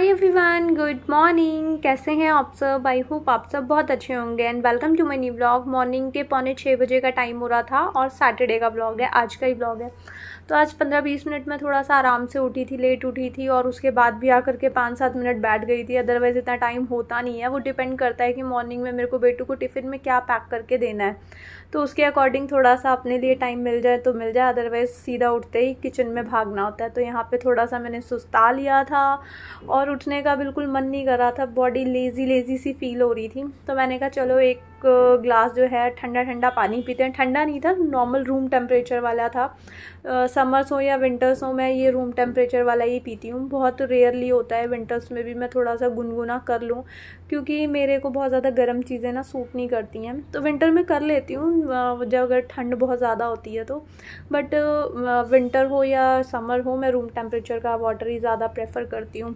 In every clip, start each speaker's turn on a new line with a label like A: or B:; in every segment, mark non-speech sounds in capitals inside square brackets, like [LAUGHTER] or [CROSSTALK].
A: hi everyone good morning कैसे हैं आप सब आई होप आप सब बहुत अच्छे होंगे and welcome to my new blog morning के पौने छः बजे का टाइम हो रहा था और सैटरडे का ब्लॉग है आज का ही ब्लॉग है तो आज पंद्रह बीस मिनट में थोड़ा सा आराम से उठी थी लेट उठी थी और उसके बाद भी आकर के पाँच सात मिनट बैठ गई थी अदरवाइज़ इतना टाइम होता नहीं है वो डिपेंड करता है कि मॉर्निंग में मेरे को बेटू को टिफ़िन में क्या पैक करके देना है तो उसके अकॉर्डिंग थोड़ा सा अपने लिए टाइम मिल जाए तो मिल जाए अदरवाइज़ सीधा उठते ही किचन में भागना होता है तो यहाँ पर थोड़ा सा मैंने सुस्ता लिया था और उठने का बिल्कुल मन नहीं कर रहा था बॉडी लेज़ी लेज़ी सी फील हो रही थी तो मैंने कहा चलो एक ग्लास जो है ठंडा ठंडा पानी पीते हैं ठंडा नहीं था नॉर्मल रूम टेम्परेचर वाला था समर्स हो या विंटर्स हो मैं ये रूम टेम्परेचर वाला ही पीती हूँ बहुत रेयरली होता है विंटर्स में भी मैं थोड़ा सा गुनगुना कर लूँ क्योंकि मेरे को बहुत ज़्यादा गर्म चीज़ें ना सूट नहीं करती हैं तो विंटर में कर लेती हूँ जब अगर ठंड बहुत ज़्यादा होती है तो बट विंटर हो या समर हो मैं रूम टेम्परेचर का वाटर ही ज़्यादा प्रेफर करती हूँ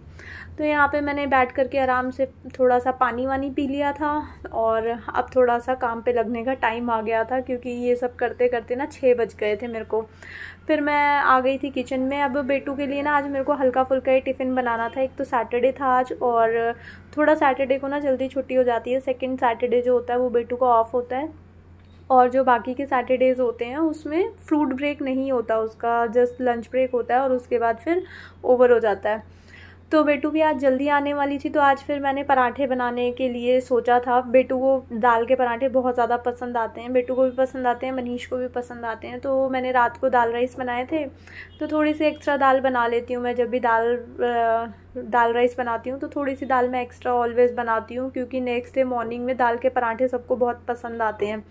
A: तो यहाँ पे मैंने बैठ करके आराम से थोड़ा सा पानी वानी पी लिया था और अब थोड़ा सा काम पर लगने का टाइम आ गया था क्योंकि ये सब करते करते ना छः बज गए थे मेरे को फिर मैं आ गई थी किचन में अब बेटू के लिए ना आज मेरे को हल्का फुल्का ही टिफ़िन बनाना था एक तो सैटरडे था आज और थोड़ा सैटरडे को ना जल्दी छुट्टी हो जाती है सेकेंड सैटरडे जो होता है वो बेटू का ऑफ होता है और जो बाकी के सैटरडेज़ होते हैं उसमें फ्रूट ब्रेक नहीं होता उसका जस्ट लंच ब्रेक होता है और उसके बाद फिर ओवर हो जाता है तो बेटू भी आज जल्दी आने वाली थी तो आज फिर मैंने पराठे बनाने के लिए सोचा था बेटू को दाल के पराठे बहुत ज़्यादा पसंद आते हैं बेटू को भी पसंद आते हैं मनीष को भी पसंद आते हैं तो मैंने रात को दाल राइस बनाए थे तो थोड़ी सी एक्स्ट्रा दाल बना लेती हूँ मैं जब भी दाल दाल राइस बनाती हूँ तो थोड़ी सी दाल मैं एक्स्ट्रा ऑलवेज़ बनाती हूँ क्योंकि नेक्स्ट डे मॉर्निंग में दाल के पराठे सबको बहुत पसंद आते हैं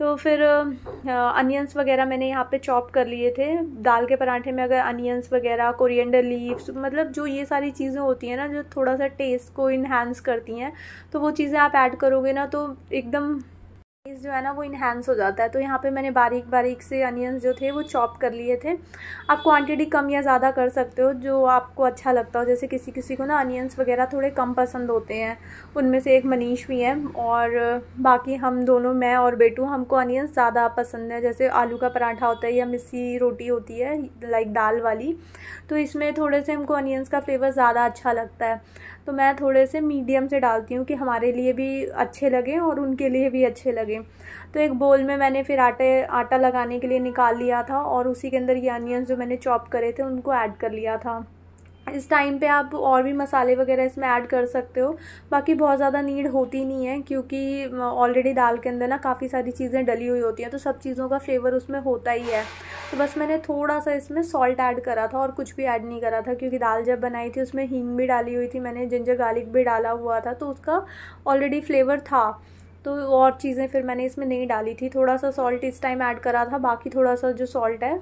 A: तो फिर अनियंस वगैरह मैंने यहाँ पे चॉप कर लिए थे दाल के पराठे में अगर अनियंस वगैरह कोरिएंडर लीव्स मतलब जो ये सारी चीज़ें होती हैं ना जो थोड़ा सा टेस्ट को इन्हांस करती हैं तो वो चीज़ें आप ऐड करोगे ना तो एकदम टेस्ट जो है ना वो इन्हेंस हो जाता है तो यहाँ पे मैंने बारीक बारीक से अनियंस जो थे वो चॉप कर लिए थे आप क्वांटिटी कम या ज़्यादा कर सकते हो जो आपको अच्छा लगता हो जैसे किसी किसी को ना अनियंस वगैरह थोड़े कम पसंद होते हैं उनमें से एक मनीष भी है और बाकी हम दोनों मैं और बेटू हमको अनियंस ज़्यादा पसंद है जैसे आलू का पराठा होता है या मिस्सी रोटी होती है लाइक दाल वाली तो इसमें थोड़े से हमको अनियंस का फ्लेवर ज़्यादा अच्छा लगता है तो मैं थोड़े से मीडियम से डालती हूँ कि हमारे लिए भी अच्छे लगें और उनके लिए भी अच्छे लगें तो एक बोल में मैंने फिर आटे आटा लगाने के लिए निकाल लिया था और उसी के अंदर ये अनियंस जो मैंने चॉप करे थे उनको ऐड कर लिया था इस टाइम पे आप और भी मसाले वगैरह इसमें ऐड कर सकते हो बाकी बहुत ज़्यादा नीड होती नहीं है क्योंकि ऑलरेडी दाल के अंदर ना काफ़ी सारी चीज़ें डली हुई होती हैं तो सब चीज़ों का फ्लेवर उसमें होता ही है तो बस मैंने थोड़ा सा इसमें सॉल्ट ऐड करा था और कुछ भी ऐड नहीं करा था क्योंकि दाल जब बनाई थी उसमें हींग भी डाली हुई थी मैंने जिंजर गार्लिक भी डाला हुआ था तो उसका ऑलरेडी फ्लेवर था तो और चीज़ें फिर मैंने इसमें नहीं डाली थी थोड़ा सा सॉल्ट इस टाइम ऐड करा था बाकी थोड़ा सा जो सॉल्ट है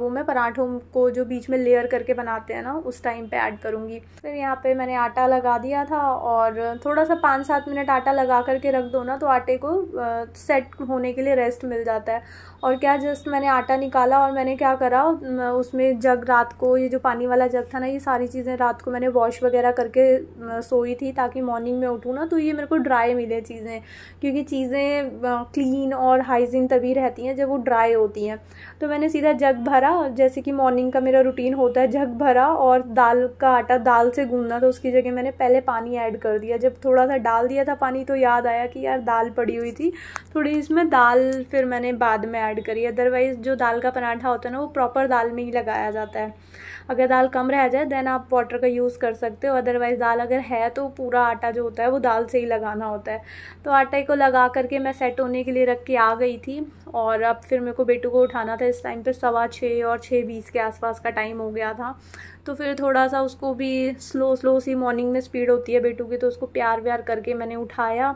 A: वो मैं पराठों को जो बीच में लेयर करके बनाते हैं ना उस टाइम पे ऐड करूँगी फिर यहाँ पे मैंने आटा लगा दिया था और थोड़ा सा पाँच सात मिनट आटा लगा करके रख दो ना तो आटे को सेट होने के लिए रेस्ट मिल जाता है और क्या जस्ट मैंने आटा निकाला और मैंने क्या करा उसमें जग रात को ये जो पानी वाला जग था ना ये सारी चीज़ें रात को मैंने वॉश वगैरह करके सोई थी ताकि मॉर्निंग में उठूँ ना तो ये मेरे को ड्राई मिले चीज़ें क्योंकि चीज़ें क्लीन और हाइजीन तभी रहती हैं जब वो ड्राई होती हैं तो मैंने सीधा जग भरा जैसे कि मॉर्निंग का मेरा रूटीन होता है जग भरा और दाल का आटा दाल से गूंदना तो उसकी जगह मैंने पहले पानी ऐड कर दिया जब थोड़ा सा डाल दिया था पानी तो याद आया कि यार दाल पड़ी हुई थी थोड़ी इसमें दाल फिर मैंने बाद में ऐड करी अदरवाइज़ जो दाल का पराठा होता है ना वो प्रॉपर दाल में ही लगाया जाता है अगर दाल कम रह जाए देन आप वाटर का यूज़ कर सकते हो अदरवाइज़ दाल अगर है तो पूरा आटा जो होता है वो दाल से ही लगाना होता है तो आटे को लगा करके मैं सेट होने के लिए रख के आ गई थी और अब फिर मेरे को बेटू को उठाना था इस टाइम पर सवा छः और छः बीस के आसपास का टाइम हो गया था तो फिर थोड़ा सा उसको भी स्लो स्लो सी मॉर्निंग में स्पीड होती है बेटू की तो उसको प्यार व्यार करके मैंने उठाया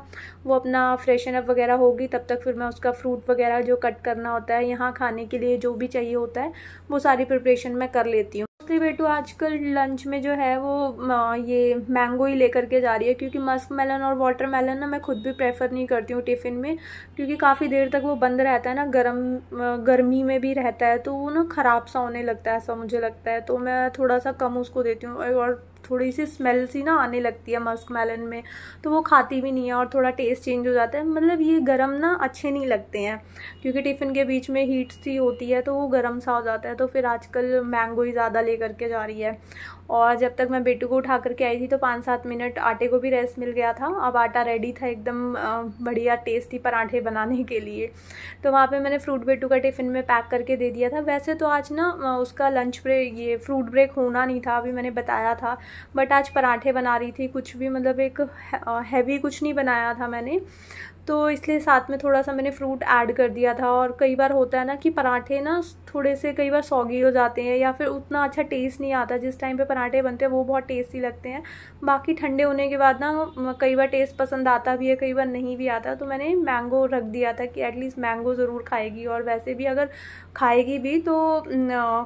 A: वो अपना फ्रेशन अप वगैरह होगी तब तक फिर मैं उसका फ्रूट वगैरह जो कट करना होता है यहाँ खाने के लिए जो भी चाहिए होता है वो सारी प्रिपरेशन मैं कर लेती हूँ इसलिए बेटू आजकल लंच में जो है वो ये मैंगो ही लेकर के जा रही है क्योंकि मस्क मेलन और वाटर मेलन ना मैं खुद भी प्रेफर नहीं करती हूँ टिफ़िन में क्योंकि काफ़ी देर तक वो बंद रहता है ना गर्म गर्मी में भी रहता है तो वो ना ख़राब सा होने लगता है ऐसा मुझे लगता है तो मैं थोड़ा सा कम उसको देती हूँ और थोड़ी सी स्मेल सी ना आने लगती है मस्क मेलन में तो वो खाती भी नहीं है और थोड़ा टेस्ट चेंज हो जाता है मतलब ये गर्म ना अच्छे नहीं लगते हैं क्योंकि टिफ़िन के बीच में हीट सी होती है तो वो गर्म सा हो जाता है तो फिर आजकल मैंगो ही ज़्यादा ले करके जा रही है और जब तक मैं बेटू को उठा करके आई थी तो पाँच सात मिनट आटे को भी रेस्ट मिल गया था अब आटा रेडी था एकदम बढ़िया टेस्टी पराठे बनाने के लिए तो वहाँ पे मैंने फ्रूट बेटू का टिफ़िन में पैक करके दे दिया था वैसे तो आज ना उसका लंच ब्रेक ये फ्रूट ब्रेक होना नहीं था अभी मैंने बताया था बट आज पराठे बना रही थी कुछ भी मतलब एक हैवी कुछ नहीं बनाया था मैंने तो इसलिए साथ में थोड़ा सा मैंने फ्रूट ऐड कर दिया था और कई बार होता है ना कि पराठे ना थोड़े से कई बार सौगी हो जाते हैं या फिर उतना अच्छा टेस्ट नहीं आता जिस टाइम पे पराठे बनते हैं वो बहुत टेस्टी लगते हैं बाकी ठंडे होने के बाद ना कई बार टेस्ट पसंद आता भी है कई बार नहीं भी आता तो मैंने मैंगो रख दिया था कि एटलीस्ट मैंगो ज़रूर खाएगी और वैसे भी अगर खाएगी भी तो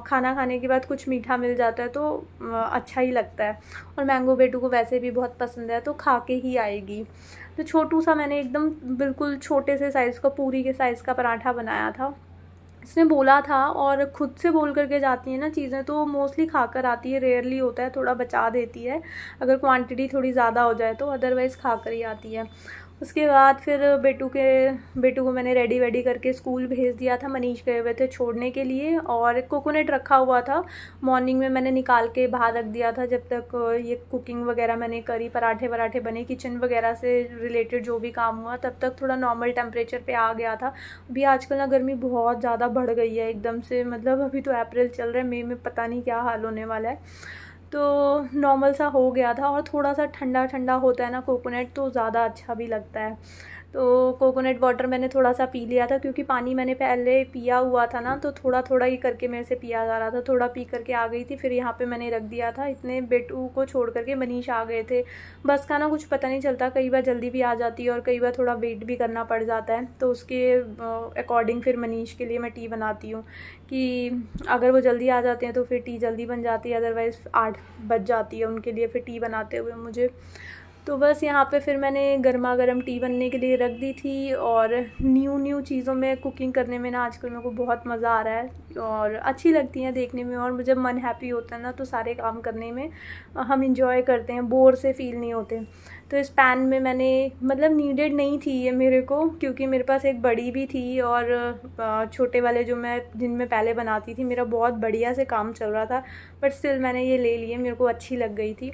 A: खाना खाने के बाद कुछ मीठा मिल जाता है तो अच्छा ही लगता है और मैंगो बेटू को वैसे भी बहुत पसंद है तो खा के ही आएगी तो छोटू सा मैंने एकदम बिल्कुल छोटे से साइज़ का पूरी के साइज़ का पराठा बनाया था इसने बोला था और ख़ुद से बोल करके जाती है ना चीज़ें तो मोस्टली खा कर आती है रेयरली होता है थोड़ा बचा देती है अगर क्वांटिटी थोड़ी ज़्यादा हो जाए तो अदरवाइज़ खा कर ही आती है उसके बाद फिर बेटू के बेटू को मैंने रेडी वेडी करके स्कूल भेज दिया था मनीष गए हुए थे छोड़ने के लिए और कोकोनट रखा हुआ था मॉर्निंग में मैंने निकाल के बाहर रख दिया था जब तक ये कुकिंग वगैरह मैंने करी पराठे वराठे बने किचन वगैरह से रिलेटेड जो भी काम हुआ तब तक थोड़ा नॉर्मल टेम्परेचर पर आ गया था अभी आजकल ना गर्मी बहुत ज़्यादा बढ़ गई है एकदम से मतलब अभी तो अप्रैल चल रहा है मई में पता नहीं क्या हाल होने वाला है तो नॉर्मल सा हो गया था और थोड़ा सा ठंडा ठंडा होता है ना कोकोनट तो ज़्यादा अच्छा भी लगता है तो कोकोनट वाटर मैंने थोड़ा सा पी लिया था क्योंकि पानी मैंने पहले पिया हुआ था ना तो थोड़ा थोड़ा ही करके मेरे से पिया जा रहा था थोड़ा पी करके आ गई थी फिर यहाँ पे मैंने रख दिया था इतने बेटू को छोड़ करके मनीष आ गए थे बस का ना कुछ पता नहीं चलता कई बार जल्दी भी आ जाती है और कई बार थोड़ा वेट भी करना पड़ जाता है तो उसके अकॉर्डिंग फिर मनीष के लिए मैं टी बनाती हूँ कि अगर वो जल्दी आ जाते हैं तो फिर टी जल्दी बन जाती है अदरवाइज़ आठ बज जाती है उनके लिए फिर टी बनाते हुए मुझे तो बस यहाँ पे फिर मैंने गर्मा गर्म टी बनने के लिए रख दी थी और न्यू न्यू चीज़ों में कुकिंग करने में ना आजकल मेरे को बहुत मज़ा आ रहा है और अच्छी लगती हैं देखने में और जब मन हैप्पी होता है ना तो सारे काम करने में हम इंजॉय करते हैं बोर से फील नहीं होते तो इस पैन में मैंने मतलब नीडेड नहीं थी ये मेरे को क्योंकि मेरे पास एक बड़ी भी थी और छोटे वाले जो मैं जिनमें में पहले बनाती थी मेरा बहुत बढ़िया से काम चल रहा था बट स्टिल मैंने ये ले लिए मेरे को अच्छी लग गई थी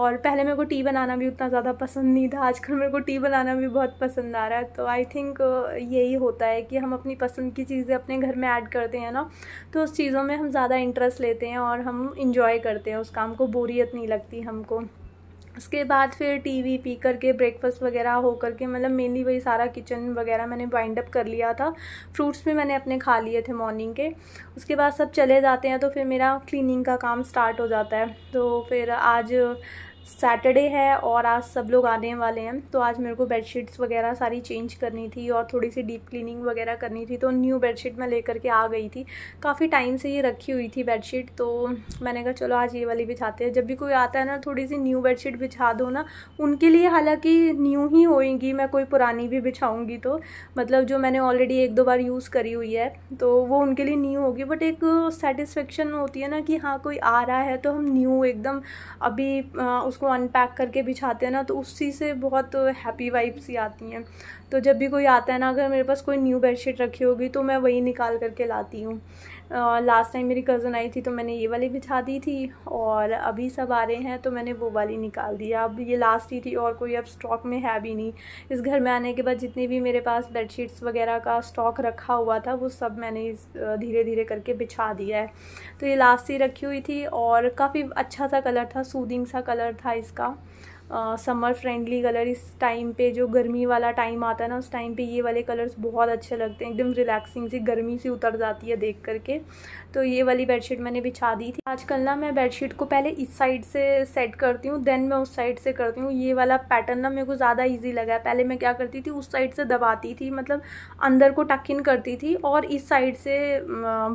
A: और पहले मेरे को टी बनाना भी उतना ज़्यादा पसंद नहीं था आजकल मेरे को टी बनाना भी बहुत पसंद आ रहा है तो आई थिंक यही होता है कि हम अपनी पसंद की चीज़ें अपने घर में ऐड करते हैं ना तो उस चीज़ों में हम ज़्यादा इंटरेस्ट लेते हैं और हम इंजॉय करते हैं उस काम को बोरियत नहीं लगती हमको उसके बाद फिर टीवी पी करके ब्रेकफास्ट वगैरह हो करके मतलब मेनली वही सारा किचन वगैरह मैंने वाइंड अप कर लिया था फ्रूट्स भी मैंने अपने खा लिए थे मॉर्निंग के उसके बाद सब चले जाते हैं तो फिर मेरा क्लीनिंग का काम स्टार्ट हो जाता है तो फिर आज सैटरडे है और आज सब लोग आने वाले हैं तो आज मेरे को बेडशीट्स वगैरह सारी चेंज करनी थी और थोड़ी सी डीप क्लीनिंग वगैरह करनी थी तो न्यू बेडशीट मैं लेकर के आ गई थी काफ़ी टाइम से ये रखी हुई थी बेडशीट तो मैंने कहा चलो आज ये वाली बिछाते हैं जब भी कोई आता है ना थोड़ी सी न्यू बेडशीट बिछा दो ना उनके लिए हालाँकि न्यू ही होएंगी मैं कोई पुरानी भी बिछाऊँगी तो मतलब जो मैंने ऑलरेडी एक दो बार यूज़ करी हुई है तो वो उनके लिए न्यू होगी बट एक सेटिस्फेक्शन होती है ना कि हाँ कोई आ रहा है तो हम न्यू एकदम अभी उसको अनपैक करके बिछाते हैं ना तो उसी से बहुत हैप्पी वाइब्स ही आती हैं तो जब भी कोई आता है ना अगर मेरे पास कोई न्यू बेडशीट रखी होगी तो मैं वही निकाल करके लाती हूँ लास्ट टाइम मेरी कज़न आई थी तो मैंने ये वाली बिछा दी थी और अभी सब आ रहे हैं तो मैंने वो वाली निकाल दी अब ये लास्ट ही थी और कोई अब स्टॉक में है भी नहीं इस घर में आने के बाद जितनी भी मेरे पास बेडशीट्स वगैरह का स्टॉक रखा हुआ था वो सब मैंने धीरे धीरे करके बिछा दिया है तो ये लास्ट ही रखी हुई थी और काफ़ी अच्छा सा कलर था सूदिंग सा कलर था इसका समर फ्रेंडली कलर इस टाइम पे जो गर्मी वाला टाइम आता है ना उस टाइम पे ये वाले कलर्स बहुत अच्छे लगते हैं एकदम रिलैक्सिंग सी गर्मी सी उतर जाती है देख करके तो ये वाली बेडशीट मैंने बिछा दी थी आजकल ना मैं बेडशीट को पहले इस साइड से सेट करती हूँ देन मैं उस साइड से करती हूँ ये वाला पैटर्न ना मेरे को ज़्यादा ईजी लगा पहले मैं क्या करती थी उस साइड से दबाती थी मतलब अंदर को टक इन करती थी और इस साइड से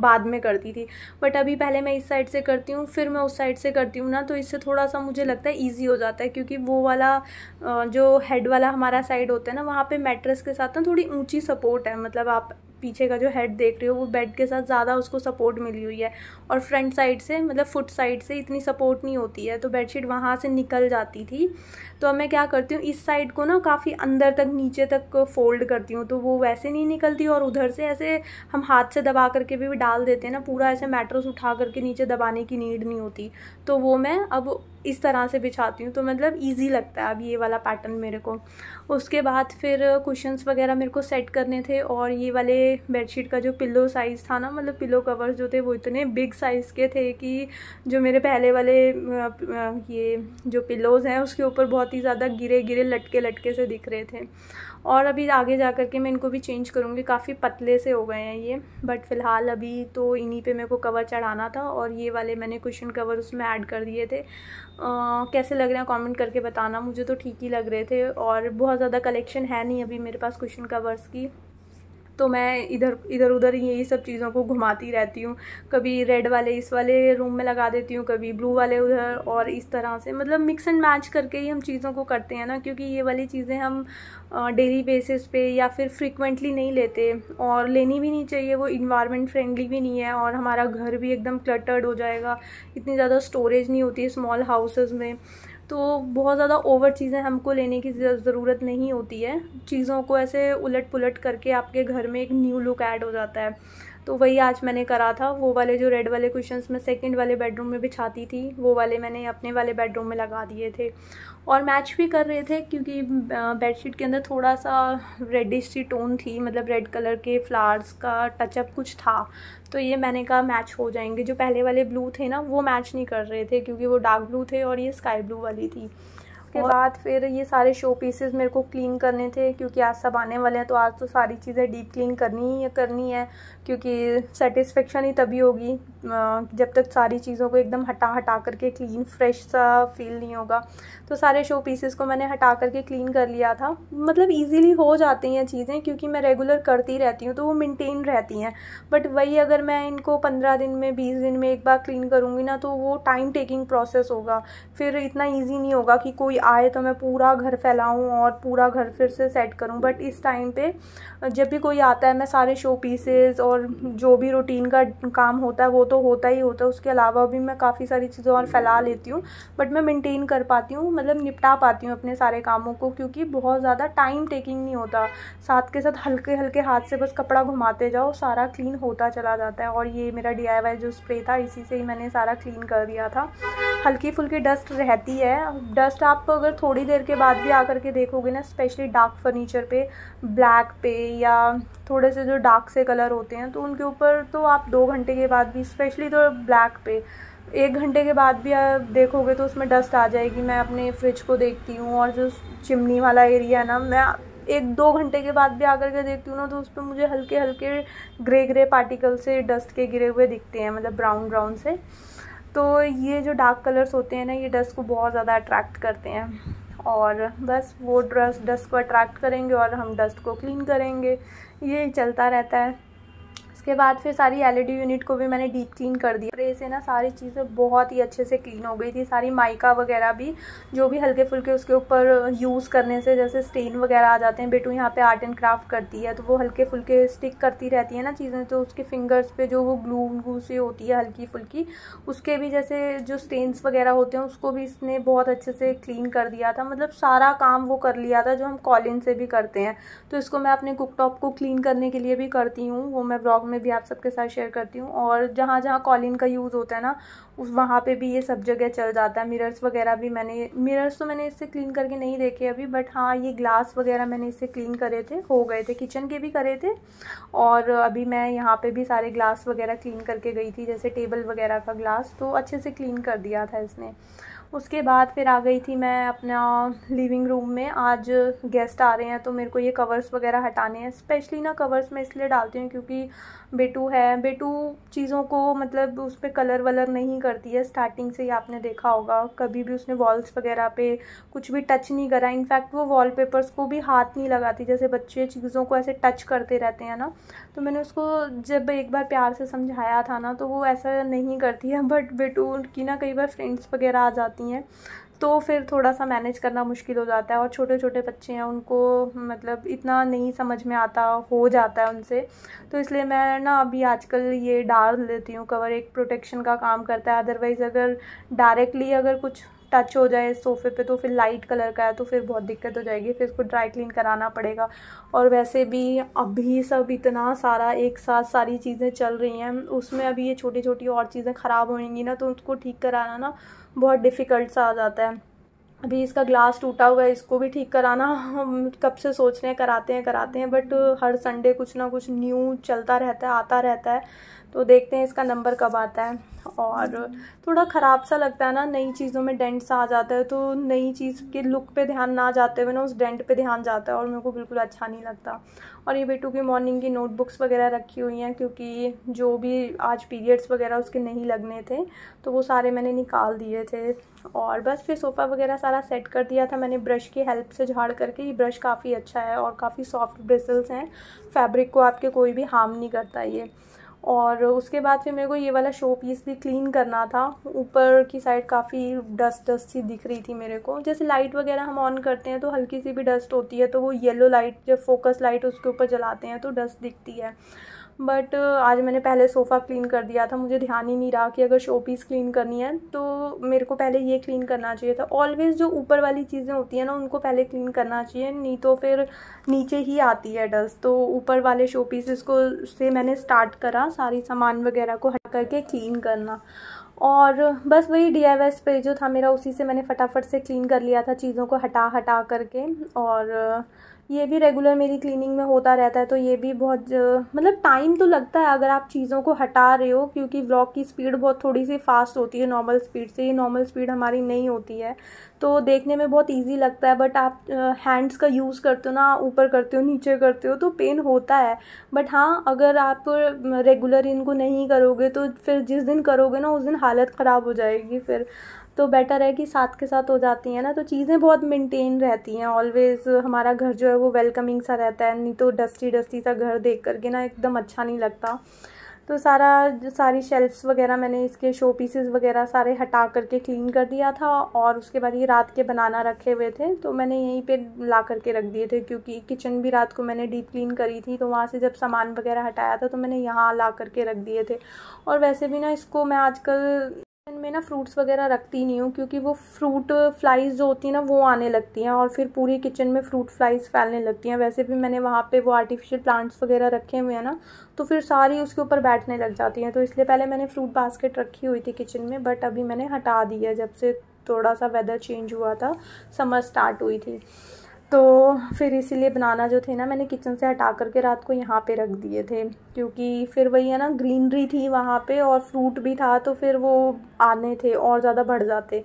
A: बाद में करती थी बट अभी पहले मैं इस साइड से करती हूँ फिर मैं उस साइड से करती हूँ ना तो इससे थोड़ा सा मुझे लगता है ईजी हो जाता है क्योंकि वो वाला जो हेड वाला हमारा साइड होता है ना वहाँ पे मैट्रेस के साथ ना थोड़ी ऊंची सपोर्ट है मतलब आप पीछे का जो हेड देख रहे हो वो बेड के साथ ज़्यादा उसको सपोर्ट मिली हुई है और फ्रंट साइड से मतलब फुट साइड से इतनी सपोर्ट नहीं होती है तो बेडशीट वहाँ से निकल जाती थी तो अब मैं क्या करती हूँ इस साइड को ना काफ़ी अंदर तक नीचे तक फोल्ड करती हूँ तो वो वैसे नहीं निकलती और उधर से ऐसे हम हाथ से दबा करके भी, डाल देते हैं ना पूरा ऐसे मैट्रस उठा करके नीचे दबाने की नीड नहीं होती तो वो मैं अब इस तरह से बिछाती हूँ तो मतलब ईजी लगता है अब ये वाला पैटर्न मेरे को उसके बाद फिर कुशंस वगैरह मेरे को सेट करने थे और ये वाले बेडशीट का जो पिलो साइज़ था ना मतलब पिलो कवर्स जो थे वो इतने बिग साइज़ के थे कि जो मेरे पहले वाले ये जो पिलोज हैं उसके ऊपर बहुत ही ज़्यादा गिरे गिरे लटके लटके से दिख रहे थे और अभी आगे जा कर के मैं इनको भी चेंज करूँगी काफ़ी पतले से हो गए हैं ये बट फ़िलहाल अभी तो इन्हीं पे मेरे को कवर चढ़ाना था और ये वाले मैंने कुशन कवर उसमें ऐड कर दिए थे आ, कैसे लग रहे हैं कमेंट करके बताना मुझे तो ठीक ही लग रहे थे और बहुत ज़्यादा कलेक्शन है नहीं अभी मेरे पास कुशन कवर्स की तो मैं इधर इधर उधर यही सब चीज़ों को घुमाती रहती हूँ कभी रेड वाले इस वाले रूम में लगा देती हूँ कभी ब्लू वाले उधर और इस तरह से मतलब मिक्स एंड मैच करके ही हम चीज़ों को करते हैं ना क्योंकि ये वाली चीज़ें हम डेली बेसिस पे या फिर फ्रिक्वेंटली नहीं लेते और लेनी भी नहीं चाहिए वो इन्वायरमेंट फ्रेंडली भी नहीं है और हमारा घर भी एकदम क्लटर्ड हो जाएगा इतनी ज़्यादा स्टोरेज नहीं होती स्मॉल हाउसेज़ में तो बहुत ज़्यादा ओवर चीज़ें हमको लेने की ज़रूरत नहीं होती है चीज़ों को ऐसे उलट पुलट करके आपके घर में एक न्यू लुक ऐड हो जाता है तो वही आज मैंने करा था वो वाले जो रेड वाले क्वेश्चन मैं सेकेंड वाले बेडरूम में बिछाती थी वो वाले मैंने अपने वाले बेडरूम में लगा दिए थे और मैच भी कर रहे थे क्योंकि बेडशीट के अंदर थोड़ा सा रेडिश सी टोन थी मतलब रेड कलर के फ्लावर्स का टचअप कुछ था तो ये मैंने कहा मैच हो जाएंगे जो पहले वाले ब्लू थे ना वो मैच नहीं कर रहे थे क्योंकि वो डार्क ब्लू थे और ये स्काई ब्लू वाली थी उसके बाद फिर ये सारे शो पीसेस मेरे को क्लीन करने थे क्योंकि आज सब आने वाले हैं तो आज तो सारी चीज़ें डीप क्लीन करनी ही करनी है क्योंकि सेटिस्फेक्शन ही तभी होगी जब तक सारी चीज़ों को एकदम हटा हटा करके क्लीन फ्रेश सा फील नहीं होगा तो सारे शो पीसेस को मैंने हटा करके क्लीन कर लिया था मतलब ईजीली हो जाती हैं चीज़ें क्योंकि मैं रेगुलर करती रहती हूँ तो वो मेनटेन रहती हैं बट वही अगर मैं इनको पंद्रह दिन में बीस दिन में एक बार क्लीन करूँगी ना तो वो टाइम टेकिंग प्रोसेस होगा फिर इतना ईजी नहीं होगा कि कोई आए तो मैं पूरा घर फैलाऊँ और पूरा घर फिर से सेट करूँ बट इस टाइम पे जब भी कोई आता है मैं सारे शो पीसेज और जो भी रूटीन का काम होता है वो तो होता ही होता है उसके अलावा भी मैं काफ़ी सारी चीज़ें और फैला लेती हूँ बट मैं मेनटेन कर पाती हूँ मतलब निपटा पाती हूँ अपने सारे कामों को क्योंकि बहुत ज़्यादा टाइम टेकिंग नहीं होता साथ के साथ हल्के हल्के हाथ से बस कपड़ा घुमाते जाओ सारा क्लीन होता चला जाता है और ये मेरा डी जो स्प्रे था इसी से ही मैंने सारा क्लीन कर दिया था हल्की फुल्की डस्ट रहती है डस्ट आप अगर थोड़ी देर के बाद भी आकर के देखोगे ना स्पेशली डार्क फर्नीचर पे ब्लैक पे या थोड़े से जो डार्क से कलर होते हैं तो उनके ऊपर तो आप दो घंटे के बाद भी स्पेशली तो ब्लैक पे एक घंटे के बाद भी आप देखोगे तो उसमें डस्ट आ जाएगी मैं अपने फ्रिज को देखती हूँ और जो चिमनी वाला एरिया है ना मैं एक दो घंटे के बाद भी आकर के देखती हूँ ना तो उस पर मुझे हल्के हल्के ग्रे ग्रे पार्टिकल से डस्ट के गिरे हुए दिखते हैं मतलब ब्राउन ब्राउन से तो ये जो डार्क कलर्स होते हैं ना ये डस्ट को बहुत ज़्यादा अट्रैक्ट करते हैं और बस वो ड्रस्ट डस्ट को अट्रैक्ट करेंगे और हम डस्ट को क्लीन करेंगे ये चलता रहता है उसके बाद फिर सारी एलईडी यूनिट e को भी मैंने डीप क्लीन कर दिया स्प्रे से ना सारी चीज़ें बहुत ही अच्छे से क्लीन हो गई थी सारी माइका वगैरह भी जो भी हल्के फुल्के उसके ऊपर यूज़ करने से जैसे स्टेन वगैरह आ जाते हैं बेटू यहाँ पे आर्ट एंड क्राफ्ट करती है तो वो हल्के फुल्के स्टिक करती रहती है ना चीज़ें तो उसके फिंगर्स पे जो वो ग्लू ग्लू से होती है हल्की फुल्की उसके भी जैसे जो स्टेन्स वगैरह होते हैं उसको भी इसने बहुत अच्छे से क्लीन कर दिया था मतलब सारा काम वो कर लिया था जो हम कॉलिन से भी करते हैं तो इसको मैं अपने कुकटॉप को क्लीन करने के लिए भी करती हूँ वो मैं ब्लॉग में में भी आप सबके साथ शेयर करती हूँ और जहाँ जहाँ कॉलिन का यूज़ होता है ना उस वहाँ पे भी ये सब जगह चल जाता है मिरर्स वगैरह भी मैंने मिरर्स तो मैंने इससे क्लीन करके नहीं देखे अभी बट हाँ ये ग्लास वगैरह मैंने इससे क्लीन करे थे हो गए थे किचन के भी करे थे और अभी मैं यहाँ पे भी सारे ग्लास वगैरह क्लीन करके गई थी जैसे टेबल वगैरह का ग्लास तो अच्छे से क्लीन कर दिया था इसने उसके बाद फिर आ गई थी मैं अपना लिविंग रूम में आज गेस्ट आ रहे हैं तो मेरे को ये कवर्स वगैरह हटाने हैं स्पेशली ना कवर्स मैं इसलिए डालती हूँ क्योंकि बेटू है बेटू चीज़ों को मतलब उस पर कलर वलर नहीं करती है स्टार्टिंग से ही आपने देखा होगा कभी भी उसने वॉल्स वगैरह पे कुछ भी टच नहीं करा इनफैक्ट वो वॉलपेपर्स को भी हाथ नहीं लगाती जैसे बच्चे चीज़ों को ऐसे टच करते रहते हैं ना तो मैंने उसको जब एक बार प्यार से समझाया था ना तो वो ऐसा नहीं करती है बट [LAUGHS] बेटू की ना कई बार फ्रेंड्स वगैरह आ जाते जाती हैं तो फिर थोड़ा सा मैनेज करना मुश्किल हो जाता है और छोटे छोटे बच्चे हैं उनको मतलब इतना नहीं समझ में आता हो जाता है उनसे तो इसलिए मैं ना अभी आजकल ये डाल देती हूँ कवर एक प्रोटेक्शन का काम करता है अदरवाइज़ अगर डायरेक्टली अगर कुछ टच हो जाए सोफे पे तो फिर लाइट कलर का है तो फिर बहुत दिक्कत हो जाएगी फिर उसको ड्राई क्लीन कराना पड़ेगा और वैसे भी अभी सब इतना सारा एक साथ सारी चीज़ें चल रही हैं उसमें अभी ये छोटी छोटी और चीज़ें ख़राब होंगी ना तो उसको ठीक कराना ना बहुत डिफ़िकल्ट सा आ जाता है अभी इसका ग्लास टूटा हुआ है इसको भी ठीक कराना हम कब से सोच रहे हैं कराते हैं कराते हैं बट हर संडे कुछ ना कुछ न्यू चलता रहता है आता रहता है तो देखते हैं इसका नंबर कब आता है और थोड़ा ख़राब सा लगता है ना नई चीज़ों में डेंट सा आ जाता है तो नई चीज़ के लुक पे ध्यान ना जाते हुए ना उस डेंट पे ध्यान जाता है और मेरे को बिल्कुल अच्छा नहीं लगता और ये बेटू की मॉर्निंग की नोटबुक्स वगैरह रखी हुई हैं क्योंकि जो भी आज पीरियड्स वगैरह उसके नहीं लगने थे तो वो सारे मैंने निकाल दिए थे और बस फिर सोफ़ा वगैरह सारा सेट कर दिया था मैंने ब्रश की हेल्प से झाड़ करके ये ब्रश काफ़ी अच्छा है और काफ़ी सॉफ्ट ब्रिसल्स हैं फैब्रिक को आपके कोई भी हार्म नहीं करता ये और उसके बाद फिर मेरे को ये वाला शो पीस भी क्लीन करना था ऊपर की साइड काफ़ी डस्ट डस्ट सी दिख रही थी मेरे को जैसे लाइट वगैरह हम ऑन करते हैं तो हल्की सी भी डस्ट होती है तो वो येलो लाइट जब फोकस लाइट उसके ऊपर जलाते हैं तो डस्ट दिखती है बट uh, आज मैंने पहले सोफ़ा क्लीन कर दिया था मुझे ध्यान ही नहीं रहा कि अगर शो पीस क्लीन करनी है तो मेरे को पहले ये क्लीन करना चाहिए था ऑलवेज़ जो ऊपर वाली चीज़ें होती हैं ना उनको पहले क्लीन करना चाहिए नहीं तो फिर नीचे ही आती है डस्ट तो ऊपर वाले शो को से मैंने स्टार्ट करा सारी सामान वगैरह को हट करके क्लीन करना और बस वही डी आई पे जो था मेरा उसी से मैंने फटाफट से क्लीन कर लिया था चीज़ों को हटा हटा करके और ये भी रेगुलर मेरी क्लीनिंग में होता रहता है तो ये भी बहुत मतलब टाइम तो लगता है अगर आप चीज़ों को हटा रहे हो क्योंकि व्लॉग की स्पीड बहुत थोड़ी सी फास्ट होती है नॉर्मल स्पीड से ये नॉर्मल स्पीड हमारी नहीं होती है तो देखने में बहुत ईजी लगता है बट आप हैंड्स का यूज़ करते हो ना ऊपर करते हो नीचे करते हो तो पेन होता है बट हाँ अगर आप रेगुलर इनको नहीं करोगे तो फिर जिस दिन करोगे ना उस दिन हालत ख़राब हो जाएगी फिर तो बेटर है कि साथ के साथ हो जाती हैं ना तो चीज़ें बहुत मेंटेन रहती हैं ऑलवेज़ हमारा घर जो है वो वेलकमिंग सा रहता है नहीं तो डस्टी डस्टी सा घर देख करके ना एकदम अच्छा नहीं लगता तो सारा सारी शेल्फ्स वगैरह मैंने इसके शो पीसेस वगैरह सारे हटा करके क्लीन कर दिया था और उसके बाद ये रात के बनाना रखे हुए थे तो मैंने यहीं पे ला करके रख दिए थे क्योंकि किचन भी रात को मैंने डीप क्लीन करी थी तो वहाँ से जब सामान वगैरह हटाया था तो मैंने यहाँ ला करके रख दिए थे और वैसे भी ना इसको मैं आजकल में ना फ्रूट्स वगैरह रखती नहीं हूँ क्योंकि वो फ्रूट फ्लाइज जो होती है ना वो आने लगती हैं और फिर पूरी किचन में फ्रूट फ्लाइज फैलने लगती हैं वैसे भी मैंने वहाँ पे वो आर्टिफिशियल प्लांट्स वगैरह रखे हुए हैं ना तो फिर सारी उसके ऊपर बैठने लग जाती हैं तो इसलिए पहले मैंने फ्रूट बास्केट रखी हुई थी किचन में बट अभी मैंने हटा दिया जब से थोड़ा सा वेदर चेंज हुआ था समर स्टार्ट हुई थी तो फिर इसीलिए बनाना जो थे ना मैंने किचन से हटा करके रात को यहाँ पे रख दिए थे क्योंकि फिर वही है ना ग्रीनरी थी वहाँ पे और फ्रूट भी था तो फिर वो आने थे और ज़्यादा बढ़ जाते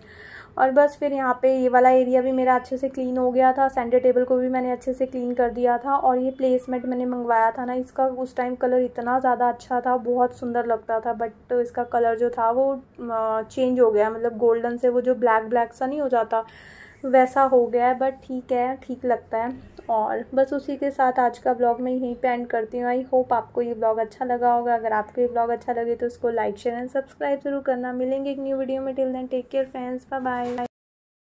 A: और बस फिर यहाँ पे ये वाला एरिया भी मेरा अच्छे से क्लीन हो गया था सेंटर टेबल को भी मैंने अच्छे से क्लीन कर दिया था और ये प्लेसमेंट मैंने मंगवाया था ना इसका उस टाइम कलर इतना ज़्यादा अच्छा था बहुत सुंदर लगता था बट इसका कलर जो था वो चेंज हो गया मतलब गोल्डन से वो जो ब्लैक ब्लैक सा नहीं हो जाता वैसा हो गया है बट ठीक है ठीक लगता है और बस उसी के साथ आज का ब्लॉग मैं यहीं पे एंड करती हूँ आई होप आपको ये ब्लॉग अच्छा लगा होगा अगर आपको ये ब्लॉग अच्छा लगे तो उसको लाइक शेयर एंड सब्सक्राइब जरूर करना मिलेंगे एक न्यू वीडियो में till then take care friends bye bye